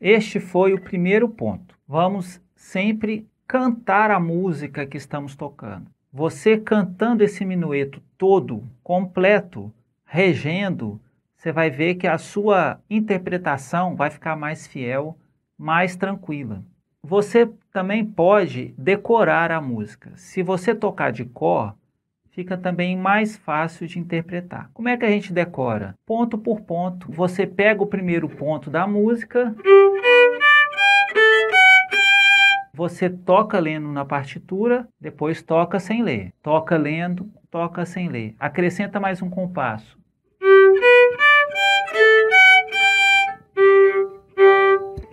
Este foi o primeiro ponto. Vamos sempre cantar a música que estamos tocando. Você cantando esse minueto todo, completo, regendo, você vai ver que a sua interpretação vai ficar mais fiel, mais tranquila. Você também pode decorar a música. Se você tocar de cor, fica também mais fácil de interpretar. Como é que a gente decora? Ponto por ponto. Você pega o primeiro ponto da música você toca lendo na partitura, depois toca sem ler. Toca lendo, toca sem ler. Acrescenta mais um compasso.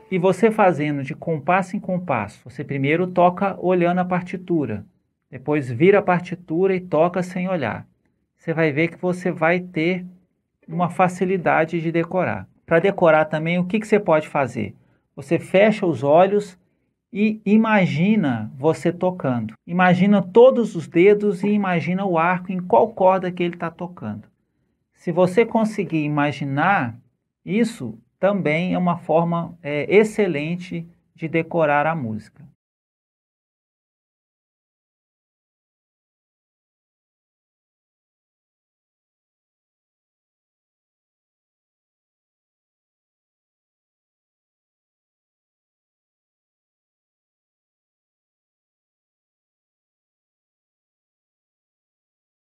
E você fazendo de compasso em compasso, você primeiro toca olhando a partitura, depois vira a partitura e toca sem olhar. Você vai ver que você vai ter uma facilidade de decorar. Para decorar também, o que, que você pode fazer? Você fecha os olhos e imagina você tocando. Imagina todos os dedos e imagina o arco em qual corda que ele está tocando. Se você conseguir imaginar isso, também é uma forma é, excelente de decorar a música.